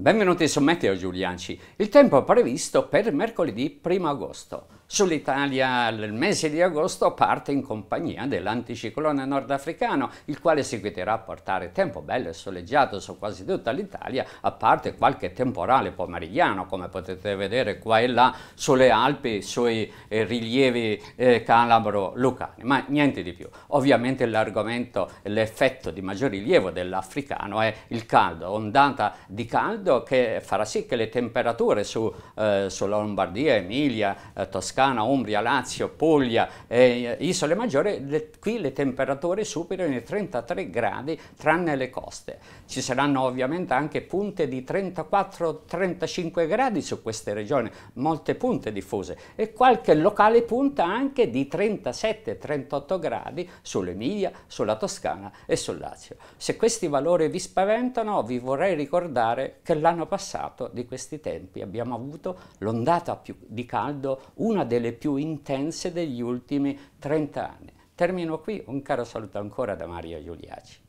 Benvenuti su Meteo Giulianci. Il tempo previsto per mercoledì 1 agosto. Sull'Italia nel mese di agosto parte in compagnia dell'anticiclone nordafricano, il quale seguiterà a portare tempo bello e soleggiato su quasi tutta l'Italia, a parte qualche temporale pomeridiano, come potete vedere qua e là sulle Alpi, sui eh, rilievi eh, calabro-lucani, ma niente di più. Ovviamente l'argomento, l'effetto di maggior rilievo dell'africano è il caldo, ondata di caldo che farà sì che le temperature su, eh, sulla Lombardia, Emilia, eh, Toscana, Toscana, Umbria, Lazio, Puglia, eh, Isole Maggiore, le, qui le temperature superano i 33 gradi tranne le coste. Ci saranno ovviamente anche punte di 34-35 gradi su queste regioni, molte punte diffuse e qualche locale punta anche di 37-38 gradi sull'Emilia, sulla Toscana e sul Lazio. Se questi valori vi spaventano vi vorrei ricordare che l'anno passato di questi tempi abbiamo avuto l'ondata più di caldo, una delle più intense degli ultimi 30 anni. Termino qui, un caro saluto ancora da Maria Giuliaci.